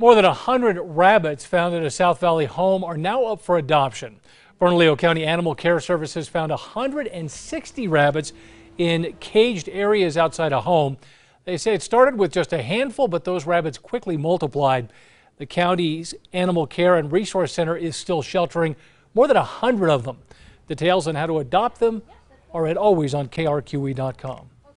More than 100 rabbits found at a South Valley home are now up for adoption. Bernalillo County Animal Care Services found 160 rabbits in caged areas outside a home. They say it started with just a handful, but those rabbits quickly multiplied. The county's Animal Care and Resource Center is still sheltering more than 100 of them. Details on how to adopt them are at always on KRQE.com.